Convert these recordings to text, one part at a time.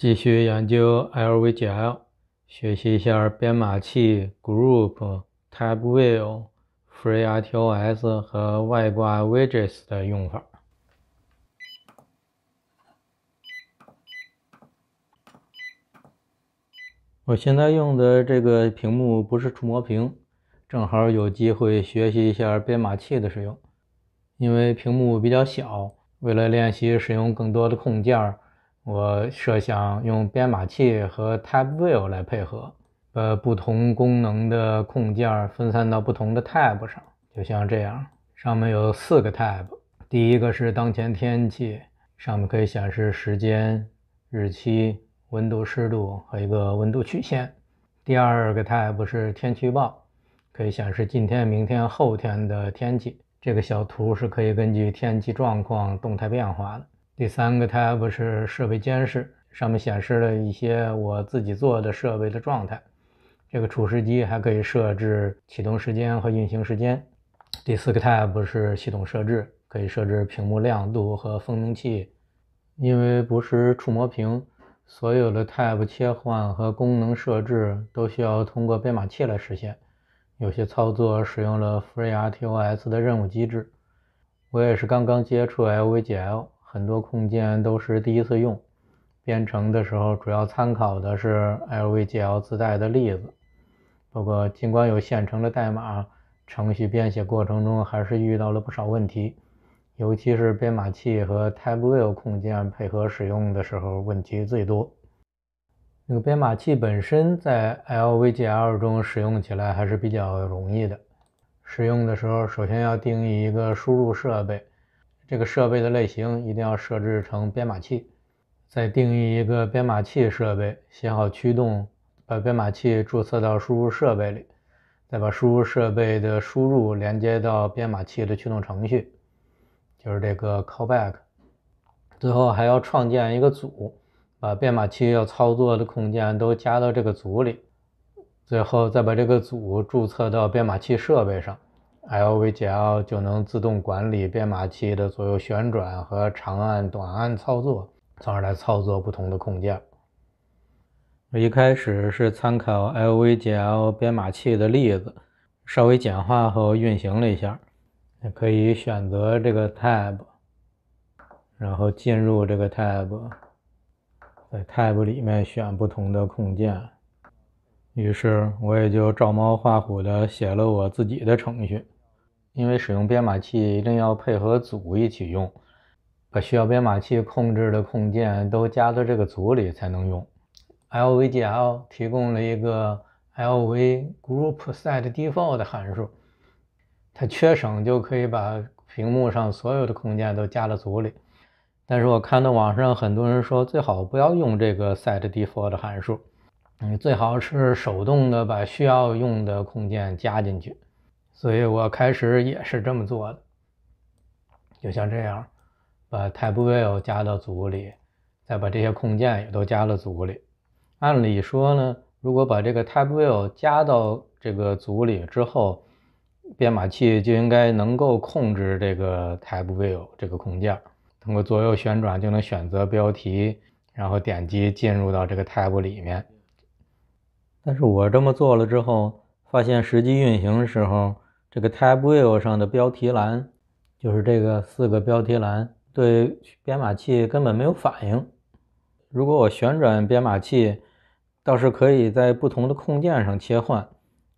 继续研究 LVGL，学习一下编码器 Group Tab View FreeRTOS 和外挂 Widgets 的用法。我现在用的这个屏幕不是触摸屏，正好有机会学习一下编码器的使用。因为屏幕比较小，为了练习使用更多的控件。我设想用编码器和 Tab View 来配合，把不同功能的控件分散到不同的 Tab 上，就像这样。上面有四个 Tab，第一个是当前天气，上面可以显示时间、日期、温度、湿度和一个温度曲线。第二个 Tab 是天气预报，可以显示今天、明天、后天的天气。这个小图是可以根据天气状况动态变化的。第三个 tab 是设备监视，上面显示了一些我自己做的设备的状态。这个储食机还可以设置启动时间和运行时间。第四个 tab 是系统设置，可以设置屏幕亮度和蜂鸣器。因为不是触摸屏，所有的 tab 切换和功能设置都需要通过编码器来实现。有些操作使用了 FreeRTOS 的任务机制。我也是刚刚接触 LVGL。很多空间都是第一次用，编程的时候主要参考的是 LVGL 自带的例子，包括尽管有现成的代码，程序编写过程中还是遇到了不少问题，尤其是编码器和 TabView 空间配合使用的时候问题最多。那个编码器本身在 LVGL 中使用起来还是比较容易的，使用的时候首先要定义一个输入设备。这个设备的类型一定要设置成编码器，再定义一个编码器设备，写好驱动，把编码器注册到输入设备里，再把输入设备的输入连接到编码器的驱动程序，就是这个 callback。最后还要创建一个组，把编码器要操作的空间都加到这个组里，最后再把这个组注册到编码器设备上。L V J L 就能自动管理编码器的左右旋转和长按短按操作，从而来操作不同的控件。我一开始是参考 L V J L 编码器的例子，稍微简化后运行了一下。也可以选择这个 Tab，然后进入这个 Tab，在 Tab 里面选不同的控件。于是我也就照猫画虎的写了我自己的程序。因为使用编码器一定要配合组一起用，把需要编码器控制的控件都加到这个组里才能用。LVGL 提供了一个 LV_GROUP_SET_DEFAULT 函数，它缺省就可以把屏幕上所有的控件都加到组里。但是我看到网上很多人说最好不要用这个 SET_DEFAULT 函数，你最好是手动的把需要用的控件加进去。所以我开始也是这么做的，就像这样，把 t a b e v i e w 加到组里，再把这些控件也都加到组里。按理说呢，如果把这个 t a b e v i e w 加到这个组里之后，编码器就应该能够控制这个 t a b e v i e w 这个控件，通过左右旋转就能选择标题，然后点击进入到这个 t a b e 里面。但是我这么做了之后，发现实际运行的时候。这个 t a b view 上的标题栏，就是这个四个标题栏对编码器根本没有反应。如果我旋转编码器，倒是可以在不同的控件上切换，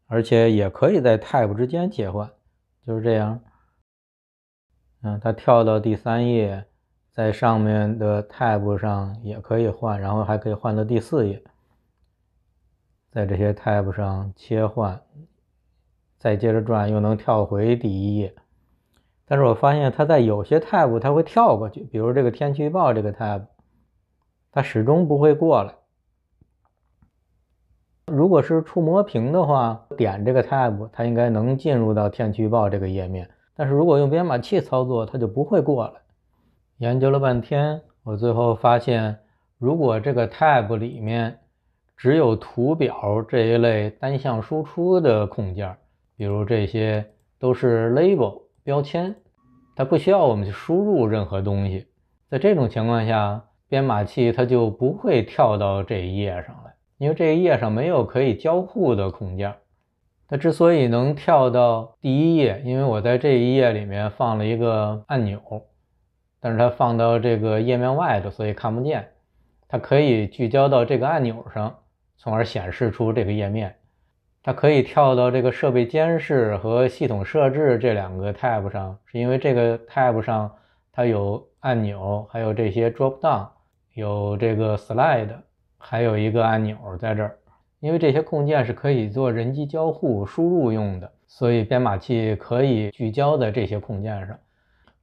而且也可以在 t a b 之间切换，就是这样。嗯，它跳到第三页，在上面的 t a b 上也可以换，然后还可以换到第四页，在这些 t a b 上切换。再接着转又能跳回第一页，但是我发现它在有些 tab 它会跳过去，比如这个天气预报这个 tab，它始终不会过来。如果是触摸屏的话，点这个 tab，它应该能进入到天气预报这个页面。但是如果用编码器操作，它就不会过来。研究了半天，我最后发现，如果这个 tab 里面只有图表这一类单向输出的控件。比如这些都是 label 标签，它不需要我们去输入任何东西。在这种情况下，编码器它就不会跳到这一页上来，因为这一页上没有可以交互的控件。它之所以能跳到第一页，因为我在这一页里面放了一个按钮，但是它放到这个页面外的，所以看不见。它可以聚焦到这个按钮上，从而显示出这个页面。它可以跳到这个设备监视和系统设置这两个 tab 上，是因为这个 tab 上它有按钮，还有这些 drop down，有这个 slide，还有一个按钮在这儿。因为这些控件是可以做人机交互输入用的，所以编码器可以聚焦在这些控件上。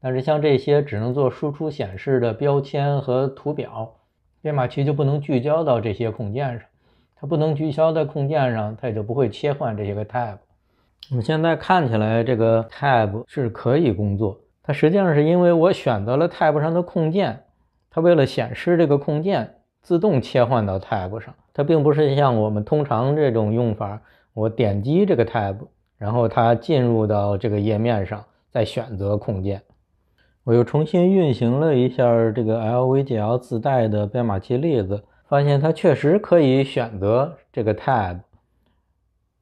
但是像这些只能做输出显示的标签和图表，编码器就不能聚焦到这些控件上。它不能聚焦在控件上，它也就不会切换这些个 tab。我们现在看起来这个 tab 是可以工作，它实际上是因为我选择了 tab 上的控件，它为了显示这个控件，自动切换到 tab 上。它并不是像我们通常这种用法，我点击这个 tab，然后它进入到这个页面上，再选择控件。我又重新运行了一下这个 LVGL 自带的编码器例子。发现它确实可以选择这个 tab，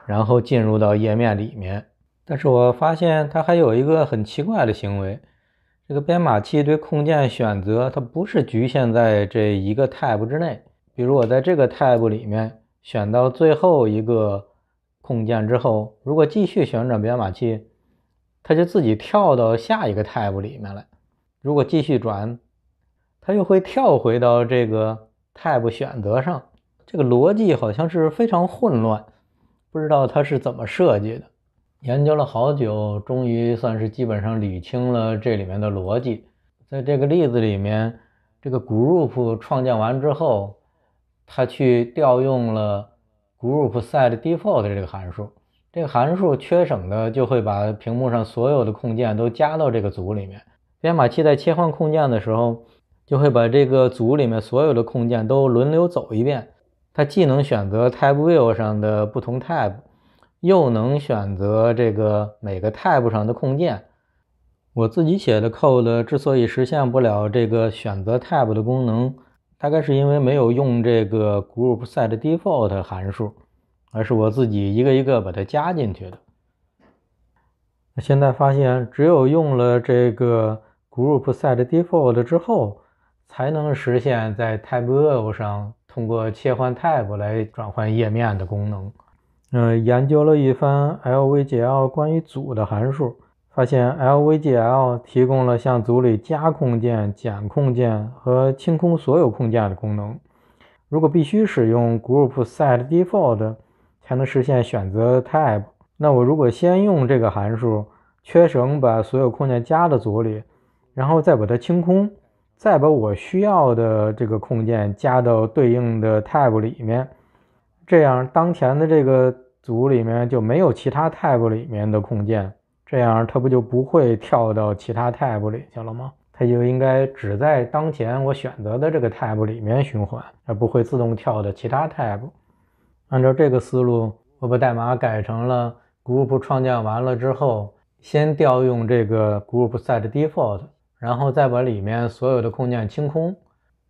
然后进入到页面里面。但是我发现它还有一个很奇怪的行为，这个编码器对控件选择它不是局限在这一个 tab 之内。比如我在这个 tab 里面选到最后一个控件之后，如果继续旋转编码器，它就自己跳到下一个 tab 里面来。如果继续转，它又会跳回到这个。太不选择上，这个逻辑好像是非常混乱，不知道它是怎么设计的。研究了好久，终于算是基本上理清了这里面的逻辑。在这个例子里面，这个 group 创建完之后，它去调用了 group set default 这个函数。这个函数缺省的就会把屏幕上所有的控件都加到这个组里面。编码器在切换控件的时候。就会把这个组里面所有的控件都轮流走一遍，它既能选择 tab view 上的不同 tab，又能选择这个每个 tab 上的控件。我自己写的 code 之所以实现不了这个选择 tab 的功能，大概是因为没有用这个 group set default 函数，而是我自己一个一个把它加进去的。现在发现，只有用了这个 group set default 之后。才能实现在 TabView 上通过切换 Tab 来转换页面的功能。嗯，研究了一番 LVGL 关于组的函数，发现 LVGL 提供了向组里加控件、减控件和清空所有控件的功能。如果必须使用 Group Set Default 才能实现选择 Tab，那我如果先用这个函数缺省把所有控件加到组里，然后再把它清空。再把我需要的这个控件加到对应的 t a b 里面，这样当前的这个组里面就没有其他 t a b 里面的控件，这样它不就不会跳到其他 t a b 里去了吗？它就应该只在当前我选择的这个 t a b 里面循环，而不会自动跳到其他 t a b 按照这个思路，我把代码改成了 group 创建完了之后，先调用这个 group set default。然后再把里面所有的控件清空，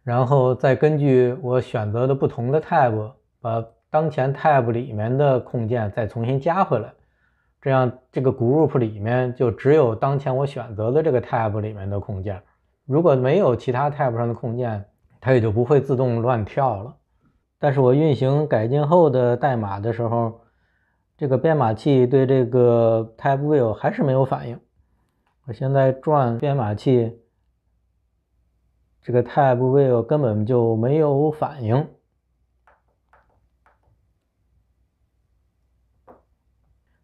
然后再根据我选择的不同的 tab，把当前 tab 里面的控件再重新加回来，这样这个 group 里面就只有当前我选择的这个 tab 里面的控件，如果没有其他 tab 上的控件，它也就不会自动乱跳了。但是我运行改进后的代码的时候，这个编码器对这个 tab view 还是没有反应。我现在转编码器，这个 type view 根本就没有反应。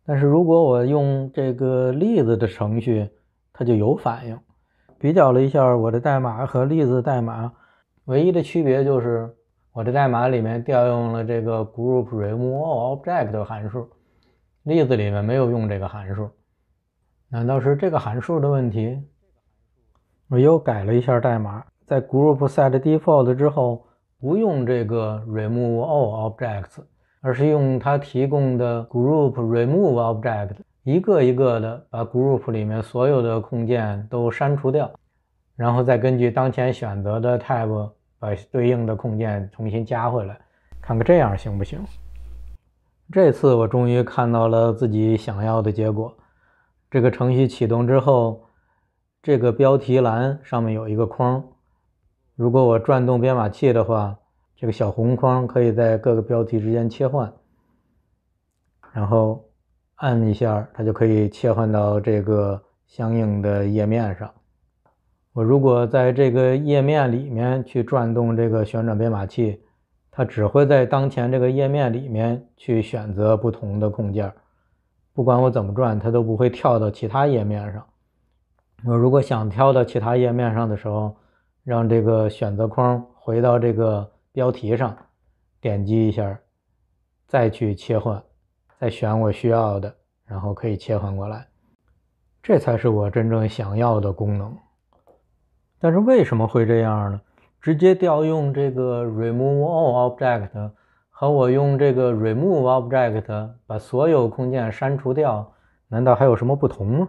但是如果我用这个例子的程序，它就有反应。比较了一下我的代码和例子代码，唯一的区别就是我的代码里面调用了这个 group remove object 函数，例子里面没有用这个函数。难道是这个函数的问题？我又改了一下代码，在 group set default 之后，不用这个 remove all objects，而是用它提供的 group remove object，一个一个的把 group 里面所有的控件都删除掉，然后再根据当前选择的 type 把对应的控件重新加回来，看看这样行不行。这次我终于看到了自己想要的结果。这个程序启动之后，这个标题栏上面有一个框。如果我转动编码器的话，这个小红框可以在各个标题之间切换。然后按一下，它就可以切换到这个相应的页面上。我如果在这个页面里面去转动这个旋转编码器，它只会在当前这个页面里面去选择不同的控件。不管我怎么转，它都不会跳到其他页面上。我如果想跳到其他页面上的时候，让这个选择框回到这个标题上，点击一下，再去切换，再选我需要的，然后可以切换过来。这才是我真正想要的功能。但是为什么会这样呢？直接调用这个 r e m o v e a l l o b j e c t 而我用这个 remove object 把所有空间删除掉，难道还有什么不同吗？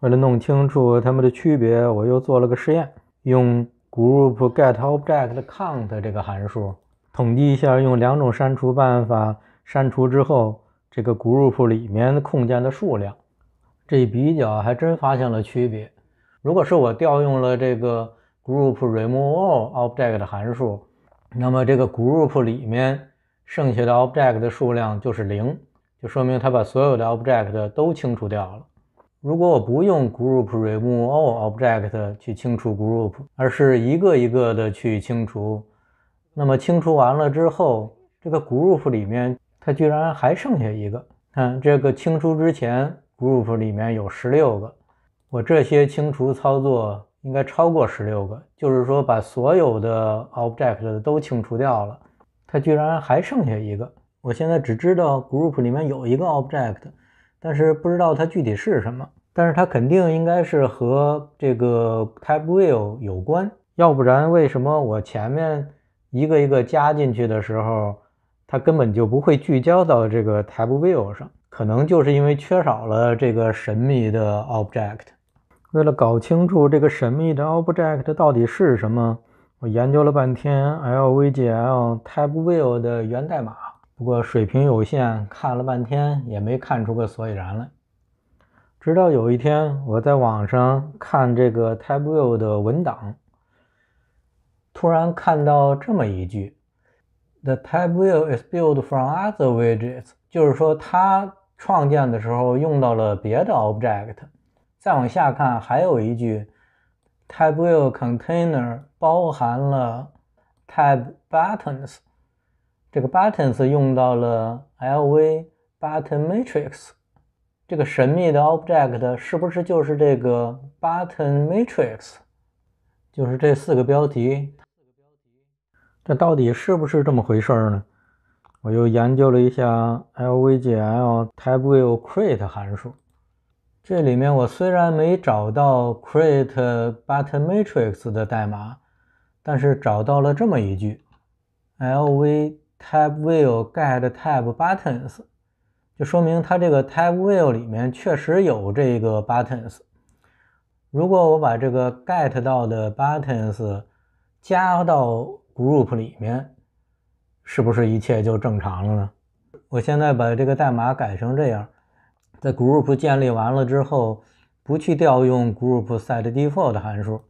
为了弄清楚它们的区别，我又做了个实验，用 group get object count 这个函数统计一下用两种删除办法删除之后这个 group 里面空间的数量。这一比较还真发现了区别。如果是我调用了这个 group remove object 函数。那么这个 group 里面剩下的 object 的数量就是零，就说明它把所有的 object 都清除掉了。如果我不用 group remove all object 去清除 group，而是一个一个的去清除，那么清除完了之后，这个 group 里面它居然还剩下一个。看这个清除之前 group 里面有十六个，我这些清除操作。应该超过十六个，就是说把所有的 object 都清除掉了，它居然还剩下一个。我现在只知道 group 里面有一个 object，但是不知道它具体是什么。但是它肯定应该是和这个 t y p e view 有关，要不然为什么我前面一个一个加进去的时候，它根本就不会聚焦到这个 t y p e view 上？可能就是因为缺少了这个神秘的 object。为了搞清楚这个神秘的 object 到底是什么，我研究了半天 lvgl t y p e v i e w 的源代码，不过水平有限，看了半天也没看出个所以然来。直到有一天，我在网上看这个 t y p e v i e w 的文档，突然看到这么一句：“The t y p e v i e w is built from other widgets。”就是说，它创建的时候用到了别的 object。再往下看，还有一句 tabview container 包含了 tab buttons。这个 buttons 用到了 lv button matrix。这个神秘的 object 是不是就是这个 button matrix？就是这四个标题，这到底是不是这么回事呢？我又研究了一下 lvgl tabview create 函数。这里面我虽然没找到 create button matrix 的代码，但是找到了这么一句 lv tab_view get tab buttons，就说明它这个 tab_view 里面确实有这个 buttons。如果我把这个 get 到的 buttons 加到 group 里面，是不是一切就正常了呢？我现在把这个代码改成这样。在 group 建立完了之后，不去调用 group set default 函数，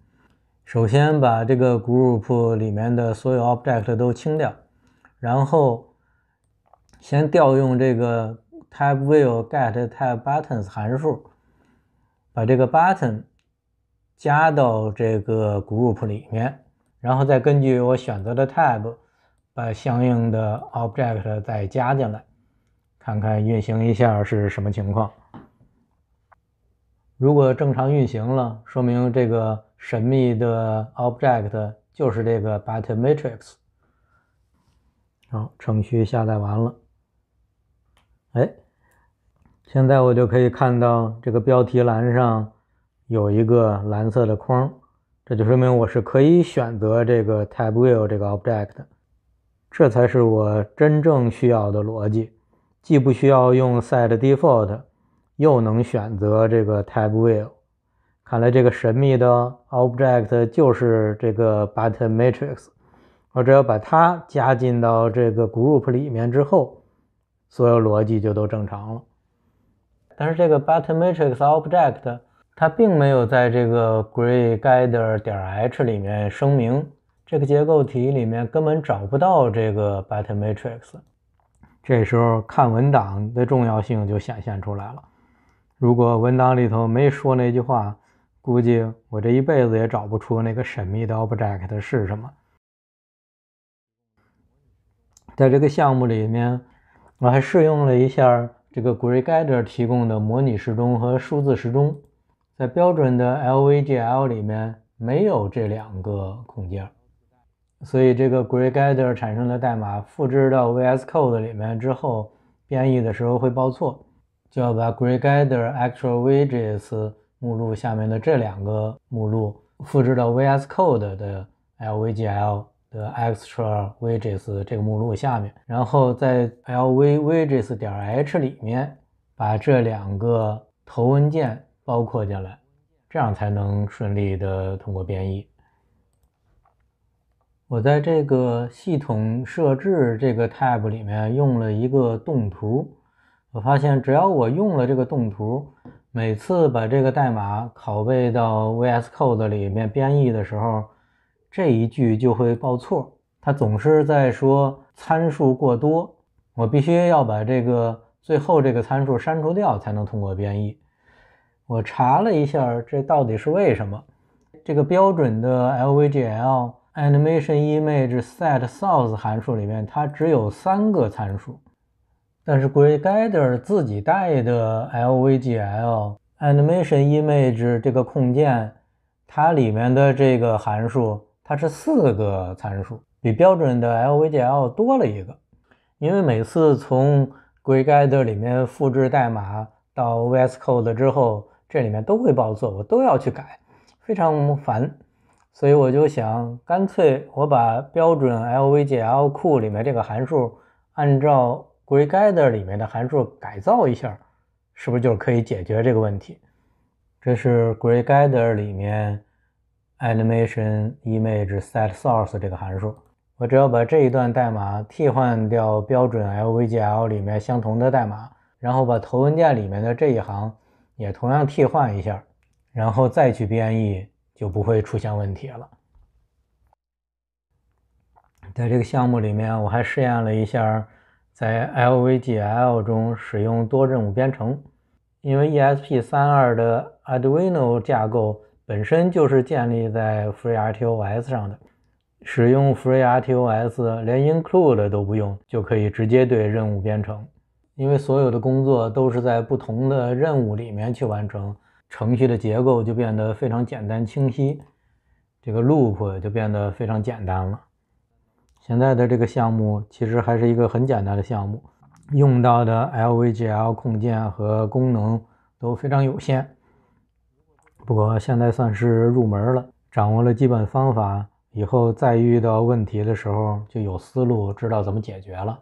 首先把这个 group 里面的所有 object 都清掉，然后先调用这个 tab will get tab buttons 函数，把这个 button 加到这个 group 里面，然后再根据我选择的 tab，把相应的 object 再加进来。看看运行一下是什么情况。如果正常运行了，说明这个神秘的 object 就是这个 b a t t e matrix。好，程序下载完了。哎，现在我就可以看到这个标题栏上有一个蓝色的框，这就说明我是可以选择这个 table 这个 object。这才是我真正需要的逻辑。既不需要用 set default，又能选择这个 t y a e view，看来这个神秘的 object 就是这个 button matrix。我只要把它加进到这个 group 里面之后，所有逻辑就都正常了。但是这个 button matrix object 它并没有在这个 g r a y gather 点 h 里面声明，这个结构体里面根本找不到这个 button matrix。这时候看文档的重要性就显现出来了。如果文档里头没说那句话，估计我这一辈子也找不出那个神秘的 object 是什么。在这个项目里面，我还试用了一下这个 g r u i d e r 提供的模拟时钟和数字时钟，在标准的 LVGL 里面没有这两个控件。所以这个 g r e e g e t e r 产生的代码复制到 VS Code 里面之后，编译的时候会报错，就要把 g r e e g e t e r actualviges 目录下面的这两个目录复制到 VS Code 的 LVGL 的 e x t r a l v i g e s 这个目录下面，然后在 LVviges.h 里面把这两个头文件包括进来，这样才能顺利的通过编译。我在这个系统设置这个 tab 里面用了一个动图，我发现只要我用了这个动图，每次把这个代码拷贝到 VS Code 里面编译的时候，这一句就会报错，它总是在说参数过多，我必须要把这个最后这个参数删除掉才能通过编译。我查了一下，这到底是为什么？这个标准的 LVGL。animation image set source 函数里面，它只有三个参数，但是 g r e g e d e r 自己带的 LVGL animation image 这个控件，它里面的这个函数它是四个参数，比标准的 LVGL 多了一个。因为每次从 g r e g e d e r 里面复制代码到 VS Code 之后，这里面都会报错，我都要去改，非常烦。所以我就想，干脆我把标准 LVGL 库里面这个函数按照 Gregader 里面的函数改造一下，是不是就可以解决这个问题？这是 Gregader 里面 Animation Image Set Source 这个函数，我只要把这一段代码替换掉标准 LVGL 里面相同的代码，然后把头文件里面的这一行也同样替换一下，然后再去编译。就不会出现问题了。在这个项目里面，我还试验了一下在 L V G L 中使用多任务编程，因为 E S P 三二的 Arduino 架构本身就是建立在 Free R T O S 上的，使用 Free R T O S 连 Include 都不用就可以直接对任务编程，因为所有的工作都是在不同的任务里面去完成。程序的结构就变得非常简单清晰，这个 loop 就变得非常简单了。现在的这个项目其实还是一个很简单的项目，用到的 LVGL 控件和功能都非常有限。不过现在算是入门了，掌握了基本方法，以后再遇到问题的时候就有思路，知道怎么解决了。